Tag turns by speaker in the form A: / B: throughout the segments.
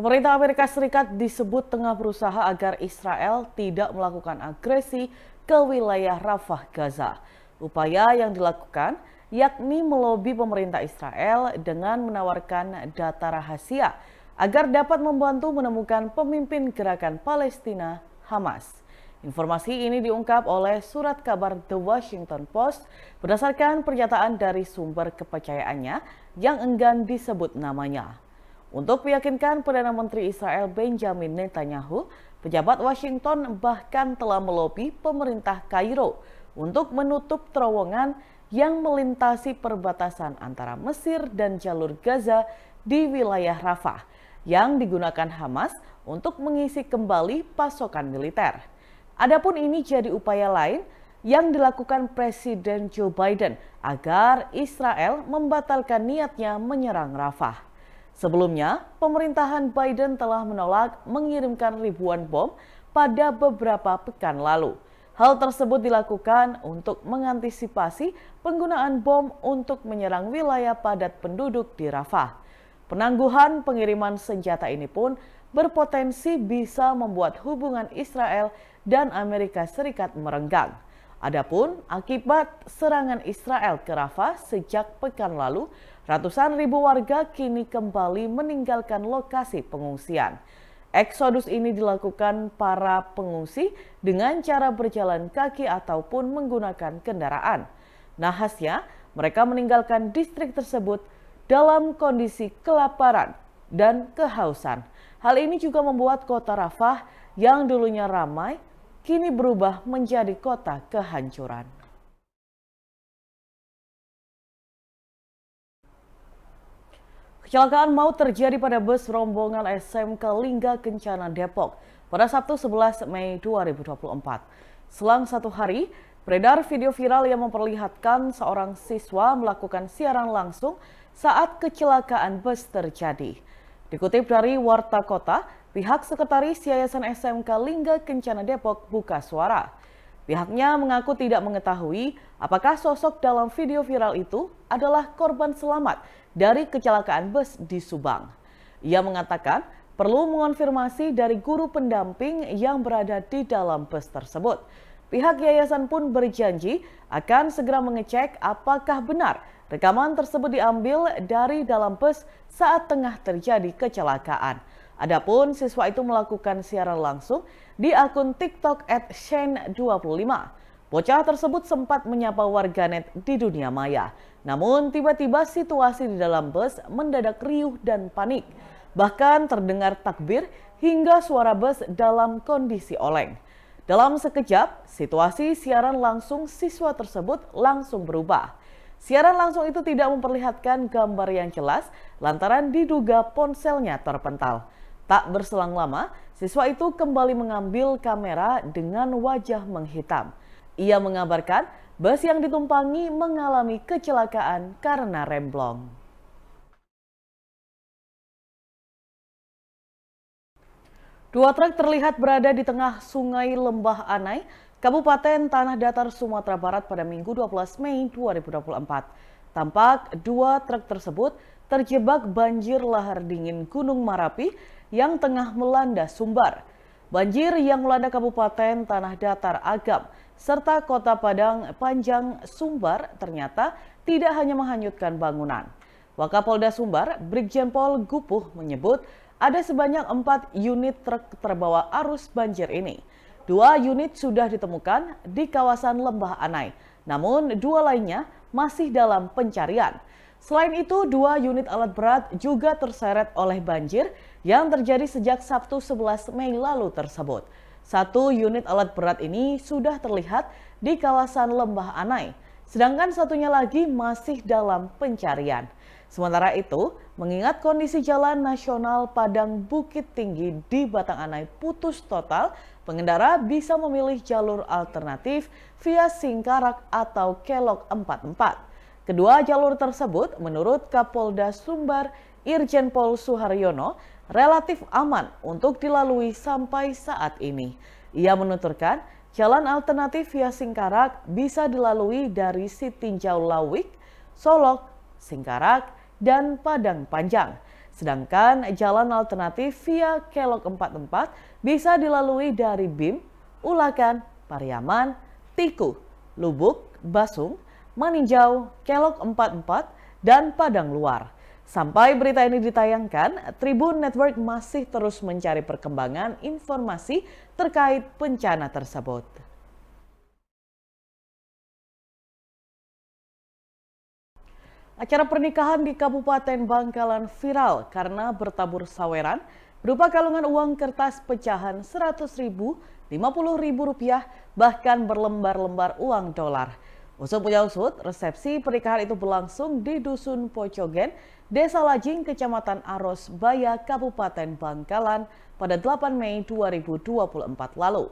A: Pemerintah Amerika Serikat disebut tengah berusaha agar Israel tidak melakukan agresi ke wilayah Rafah Gaza. Upaya yang dilakukan yakni melobi pemerintah Israel dengan menawarkan data rahasia agar dapat membantu menemukan pemimpin gerakan Palestina Hamas. Informasi ini diungkap oleh surat kabar The Washington Post berdasarkan pernyataan dari sumber kepercayaannya yang enggan disebut namanya. Untuk meyakinkan Perdana Menteri Israel Benjamin Netanyahu, pejabat Washington bahkan telah melobi pemerintah Kairo untuk menutup terowongan yang melintasi perbatasan antara Mesir dan jalur Gaza di wilayah Rafah yang digunakan Hamas untuk mengisi kembali pasokan militer. Adapun ini jadi upaya lain yang dilakukan Presiden Joe Biden agar Israel membatalkan niatnya menyerang Rafah. Sebelumnya, pemerintahan Biden telah menolak mengirimkan ribuan bom pada beberapa pekan lalu. Hal tersebut dilakukan untuk mengantisipasi penggunaan bom untuk menyerang wilayah padat penduduk di Rafah. Penangguhan pengiriman senjata ini pun berpotensi bisa membuat hubungan Israel dan Amerika Serikat merenggang. Adapun akibat serangan Israel ke Rafah sejak pekan lalu, ratusan ribu warga kini kembali meninggalkan lokasi pengungsian. Eksodus ini dilakukan para pengungsi dengan cara berjalan kaki ataupun menggunakan kendaraan. Nahasnya, mereka meninggalkan distrik tersebut dalam kondisi kelaparan dan kehausan. Hal ini juga membuat kota Rafah yang dulunya ramai kini berubah menjadi kota kehancuran. Kecelakaan maut terjadi pada bus rombongan SMK Lingga Kencana Depok pada Sabtu 11 Mei 2024. Selang satu hari, beredar video viral yang memperlihatkan seorang siswa melakukan siaran langsung saat kecelakaan bus terjadi. Dikutip dari Warta Kota, pihak sekretaris Yayasan SMK Lingga Kencana Depok buka suara. Pihaknya mengaku tidak mengetahui apakah sosok dalam video viral itu adalah korban selamat dari kecelakaan bus di Subang. Ia mengatakan perlu mengonfirmasi dari guru pendamping yang berada di dalam bus tersebut. Pihak yayasan pun berjanji akan segera mengecek apakah benar Rekaman tersebut diambil dari dalam bus saat tengah terjadi kecelakaan. Adapun siswa itu melakukan siaran langsung di akun TikTok at Shane25. Bocah tersebut sempat menyapa warganet di dunia maya. Namun tiba-tiba situasi di dalam bus mendadak riuh dan panik. Bahkan terdengar takbir hingga suara bus dalam kondisi oleng. Dalam sekejap, situasi siaran langsung siswa tersebut langsung berubah. Siaran langsung itu tidak memperlihatkan gambar yang jelas lantaran diduga ponselnya terpental. Tak berselang lama, siswa itu kembali mengambil kamera dengan wajah menghitam. Ia mengabarkan bus yang ditumpangi mengalami kecelakaan karena remblong. Dua truk terlihat berada di tengah sungai Lembah Anai Kabupaten Tanah Datar, Sumatera Barat pada Minggu 12 Mei 2024. Tampak dua truk tersebut terjebak banjir lahar dingin Gunung Marapi yang tengah melanda Sumbar. Banjir yang melanda Kabupaten Tanah Datar Agam serta Kota Padang Panjang Sumbar ternyata tidak hanya menghanyutkan bangunan. Wakapolda Sumbar, Brigjen Pol Gupuh menyebut ada sebanyak empat unit truk terbawa arus banjir ini. Dua unit sudah ditemukan di kawasan Lembah Anai, namun dua lainnya masih dalam pencarian. Selain itu, dua unit alat berat juga terseret oleh banjir yang terjadi sejak Sabtu 11 Mei lalu tersebut. Satu unit alat berat ini sudah terlihat di kawasan Lembah Anai, sedangkan satunya lagi masih dalam pencarian. Sementara itu, mengingat kondisi jalan nasional Padang Bukit Tinggi di Batang Anai putus total Pengendara bisa memilih jalur alternatif via Singkarak atau Kelok 44. Kedua jalur tersebut menurut Kapolda Sumbar Irjen Pol Suharyono relatif aman untuk dilalui sampai saat ini. Ia menuturkan jalan alternatif via Singkarak bisa dilalui dari Sitinjau Lawik, Solok, Singkarak, dan Padang Panjang. Sedangkan jalan alternatif via Kelok 44 bisa dilalui dari BIM, Ulakan, Pariaman, Tiku, Lubuk, Basung, Maninjau, Kelok 44, dan Padang Luar. Sampai berita ini ditayangkan, Tribun Network masih terus mencari perkembangan informasi terkait bencana tersebut. Acara pernikahan di Kabupaten Bangkalan viral karena bertabur saweran berupa kalungan uang kertas pecahan Rp100.000, rupiah bahkan berlembar-lembar uang dolar. Usut punya usut, resepsi pernikahan itu berlangsung di Dusun Pocogen, Desa Lajing, Kecamatan Aros, Baya, Kabupaten Bangkalan pada 8 Mei 2024 lalu.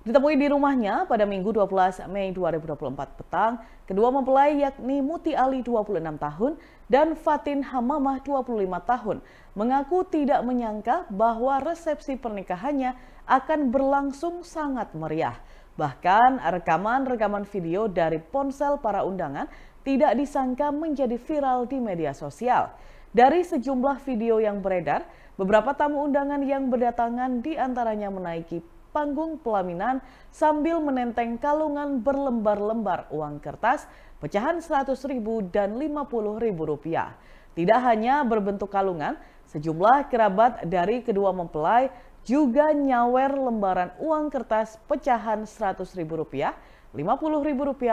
A: Ditemui di rumahnya pada Minggu 12 Mei 2024 petang, kedua mempelai yakni Muti Ali 26 tahun dan Fatin Hamamah 25 tahun mengaku tidak menyangka bahwa resepsi pernikahannya akan berlangsung sangat meriah. Bahkan rekaman-rekaman video dari ponsel para undangan tidak disangka menjadi viral di media sosial. Dari sejumlah video yang beredar, beberapa tamu undangan yang berdatangan diantaranya menaiki panggung pelaminan sambil menenteng kalungan berlembar-lembar uang kertas, pecahan Rp100.000 dan Rp50.000. Tidak hanya berbentuk kalungan, sejumlah kerabat dari kedua mempelai juga nyawer lembaran uang kertas pecahan Rp100.000, Rp50.000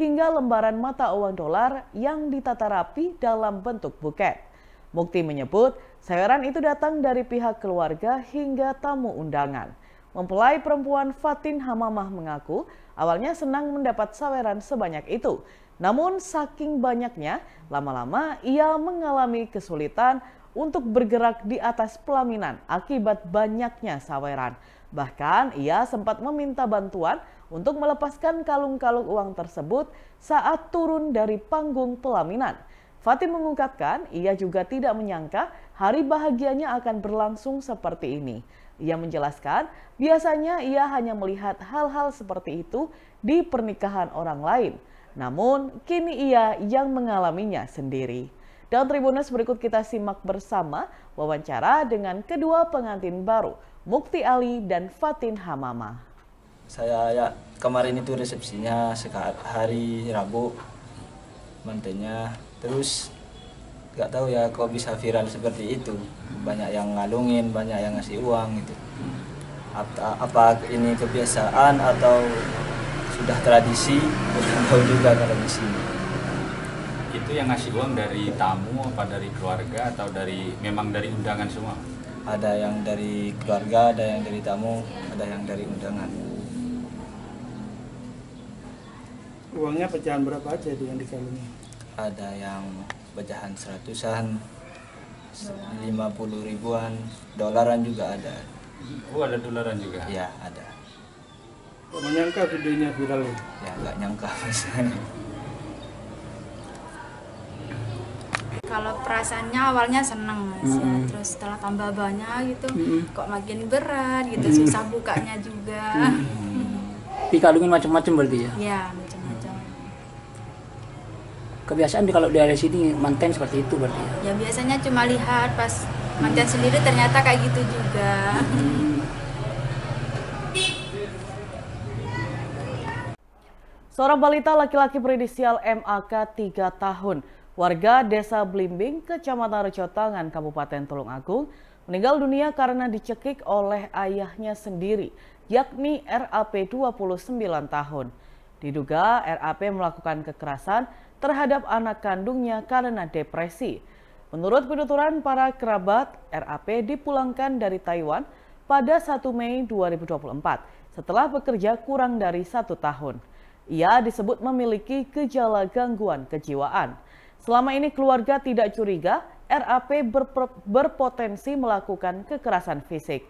A: hingga lembaran mata uang dolar yang ditata rapi dalam bentuk buket. Mukti menyebut, sayuran itu datang dari pihak keluarga hingga tamu undangan. Mempelai perempuan Fatin Hamamah mengaku awalnya senang mendapat saweran sebanyak itu. Namun saking banyaknya, lama-lama ia mengalami kesulitan untuk bergerak di atas pelaminan akibat banyaknya saweran. Bahkan ia sempat meminta bantuan untuk melepaskan kalung-kalung uang tersebut saat turun dari panggung pelaminan. Fatin mengungkapkan ia juga tidak menyangka hari bahagianya akan berlangsung seperti ini. Ia menjelaskan, biasanya ia hanya melihat hal-hal seperti itu di pernikahan orang lain. Namun, kini ia yang mengalaminya sendiri. Dan Tribunus berikut kita simak bersama wawancara dengan kedua pengantin baru, Mukti Ali dan Fatin Hamama.
B: Saya ya, kemarin itu resepsinya hari Rabu, mantannya Terus nggak tahu ya kok bisa viral seperti itu banyak yang ngalungin banyak yang ngasih uang gitu apa, apa ini kebiasaan atau sudah tradisi atau juga kalau di sini itu yang ngasih uang dari tamu apa dari keluarga atau dari memang dari undangan semua ada yang dari keluarga ada yang dari tamu ada yang dari undangan uangnya pecahan berapa aja yang dikalungin ada yang pecahan seratusan, lima puluh ribuan, dolaran juga ada. Oh ada dolaran juga? Ya ada. Kok menyangka videonya viral Ya nggak nyangka mas.
A: Kalau perasaannya awalnya seneng mas mm -hmm. ya, terus setelah tambah banyak gitu, mm -hmm. kok makin berat gitu, susah bukanya juga. Mm -hmm. Dikalungin macam-macam
B: berarti ya? Ya macam kebiasaan kalau di area sini
A: manten seperti itu berarti
B: ya? Ya biasanya cuma lihat pas manten hmm. sendiri ternyata kayak gitu juga.
A: Hmm. Seorang balita laki-laki berinisial MAK 3 tahun, warga Desa Blimbing, Kecamatan Recotangan Kabupaten Tulungagung meninggal dunia karena dicekik oleh ayahnya sendiri, yakni RAP 29 tahun. Diduga RAP melakukan kekerasan terhadap anak kandungnya karena depresi. Menurut penuturan para kerabat, RAP dipulangkan dari Taiwan pada 1 Mei 2024 setelah bekerja kurang dari satu tahun. Ia disebut memiliki gejala gangguan kejiwaan. Selama ini keluarga tidak curiga RAP berpotensi melakukan kekerasan fisik.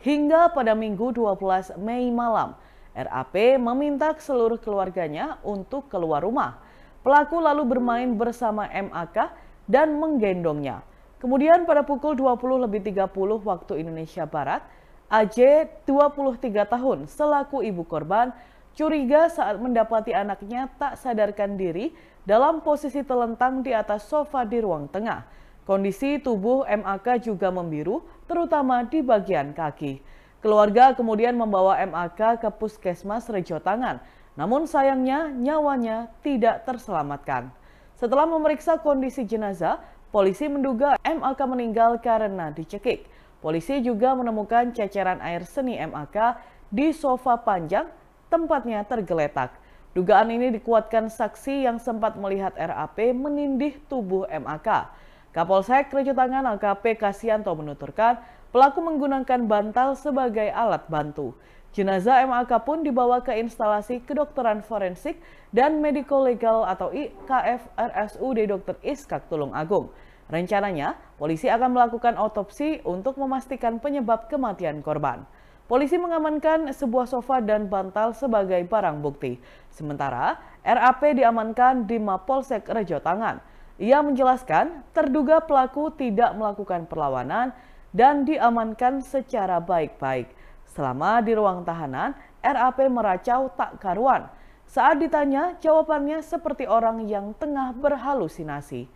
A: Hingga pada Minggu 12 Mei malam, RAP meminta seluruh keluarganya untuk keluar rumah. Pelaku lalu bermain bersama MAK dan menggendongnya. Kemudian pada pukul 20 lebih 30 waktu Indonesia Barat, AJ 23 tahun selaku ibu korban curiga saat mendapati anaknya tak sadarkan diri dalam posisi telentang di atas sofa di ruang tengah. Kondisi tubuh MAK juga membiru, terutama di bagian kaki. Keluarga kemudian membawa MAK ke puskesmas Rejo Tangan namun sayangnya nyawanya tidak terselamatkan. Setelah memeriksa kondisi jenazah, polisi menduga MAK meninggal karena dicekik. Polisi juga menemukan ceceran air seni MAK di sofa panjang tempatnya tergeletak. Dugaan ini dikuatkan saksi yang sempat melihat RAP menindih tubuh MAK. Kapolsek Rejutangan AKP Kasianto menuturkan, Pelaku menggunakan bantal sebagai alat bantu. Jenazah MAK pun dibawa ke instalasi kedokteran forensik dan medico legal atau IKF RSUD Dr. Iskak Tulung Agung. Rencananya, polisi akan melakukan otopsi untuk memastikan penyebab kematian korban. Polisi mengamankan sebuah sofa dan bantal sebagai barang bukti. Sementara, RAP diamankan di Mapolsek Rejo Tangan. Ia menjelaskan, terduga pelaku tidak melakukan perlawanan dan diamankan secara baik-baik. Selama di ruang tahanan, RAP meracau tak karuan. Saat ditanya, jawabannya seperti orang yang tengah berhalusinasi.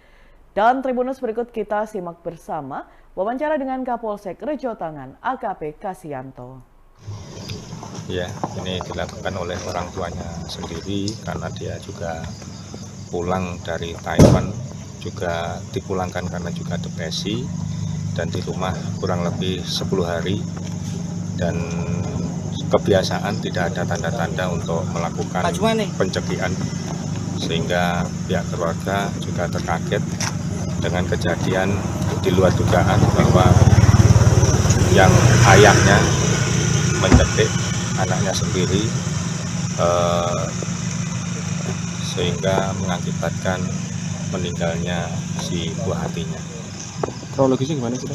A: Dan Tribunus berikut kita simak bersama wawancara dengan Kapolsek Rejo Tangan AKP Kasianto.
B: Ya, ini dilakukan oleh orang tuanya sendiri karena dia juga pulang dari Taiwan juga dipulangkan karena juga depresi dan di rumah kurang lebih 10 hari dan kebiasaan tidak ada tanda-tanda untuk melakukan pencegian sehingga pihak keluarga juga terkaget dengan kejadian di luar dugaan bahwa yang ayahnya mencetik anaknya sendiri eh, sehingga mengakibatkan meninggalnya si buah hatinya kronologisnya gimana sih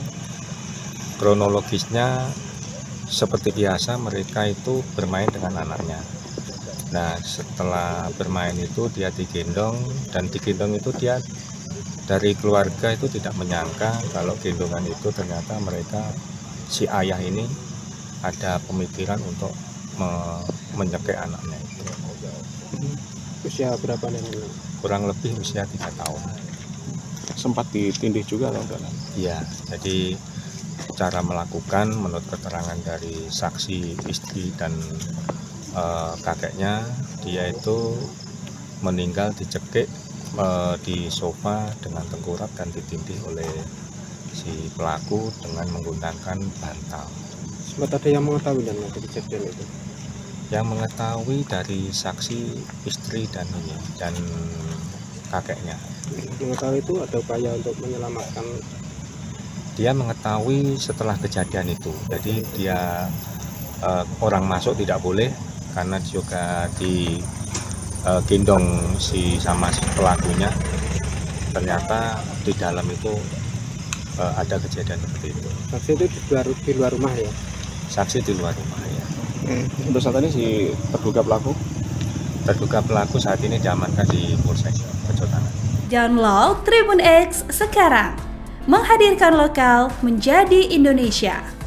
B: kronologisnya seperti biasa mereka itu bermain dengan anaknya nah setelah bermain itu dia digendong dan digendong itu dia dari keluarga itu tidak menyangka kalau gendongan itu ternyata mereka si ayah ini ada pemikiran untuk me menyekek anaknya itu usia berapa nih kurang lebih usia tiga tahun sempat ditindih juga atau enggak? Iya, jadi cara melakukan menurut keterangan dari saksi istri dan e, kakeknya dia itu meninggal dicekik e, di sofa dengan tengkurap dan ditindih oleh si pelaku dengan menggunakan bantal. Sempat ada yang mengetahui dan kejadian itu? Yang mengetahui dari saksi istri dan dan kakeknya mengetahui itu ada upaya untuk menyelamatkan dia mengetahui setelah kejadian itu jadi dia eh, orang masuk tidak boleh karena juga di eh, gendong si sama si pelakunya ternyata di dalam itu eh, ada kejadian seperti itu saksi itu di luar, di luar rumah ya saksi di luar rumah ya untuk saat ini si terduga pelaku Terduga pelaku saat ini diamankan di Polsek Pejotanan.
A: Download Tribun X sekarang. Menghadirkan lokal menjadi Indonesia.